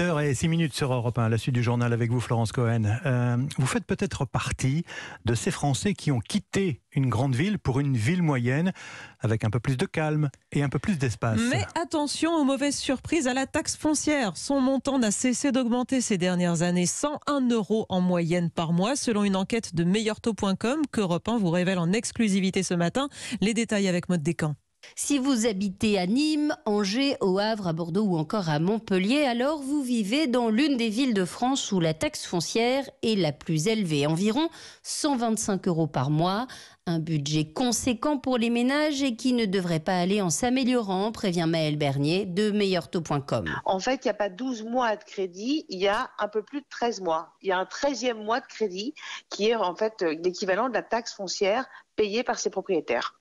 8h et 6 minutes sur Europe 1, la suite du journal avec vous Florence Cohen. Euh, vous faites peut-être partie de ces Français qui ont quitté une grande ville pour une ville moyenne avec un peu plus de calme et un peu plus d'espace. Mais attention aux mauvaises surprises à la taxe foncière. Son montant n'a cessé d'augmenter ces dernières années, 101 euros en moyenne par mois selon une enquête de meilleurtaux.com que Europe 1 vous révèle en exclusivité ce matin. Les détails avec Mode Descamps. Si vous habitez à Nîmes, Angers, au Havre, à Bordeaux ou encore à Montpellier, alors vous vivez dans l'une des villes de France où la taxe foncière est la plus élevée, environ 125 euros par mois. Un budget conséquent pour les ménages et qui ne devrait pas aller en s'améliorant, prévient Maël Bernier de meilleurtaux.com. En fait, il n'y a pas 12 mois de crédit, il y a un peu plus de 13 mois. Il y a un 13e mois de crédit qui est en fait l'équivalent de la taxe foncière payée par ses propriétaires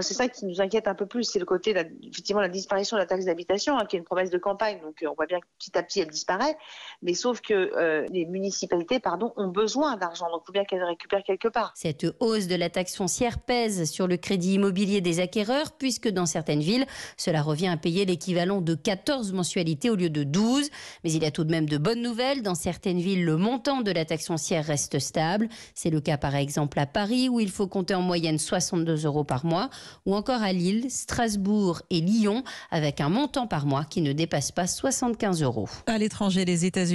c'est ça qui nous inquiète un peu plus, c'est le côté, la, effectivement, la disparition de la taxe d'habitation, hein, qui est une promesse de campagne. Donc, euh, on voit bien que petit à petit, elle disparaît. Mais sauf que euh, les municipalités, pardon, ont besoin d'argent. Donc, il faut bien qu'elles récupèrent quelque part. Cette hausse de la taxe foncière pèse sur le crédit immobilier des acquéreurs, puisque dans certaines villes, cela revient à payer l'équivalent de 14 mensualités au lieu de 12. Mais il y a tout de même de bonnes nouvelles. Dans certaines villes, le montant de la taxe foncière reste stable. C'est le cas, par exemple, à Paris, où il faut compter en moyenne 62 euros par mois ou encore à Lille, Strasbourg et Lyon avec un montant par mois qui ne dépasse pas 75 euros. À l'étranger, les États-Unis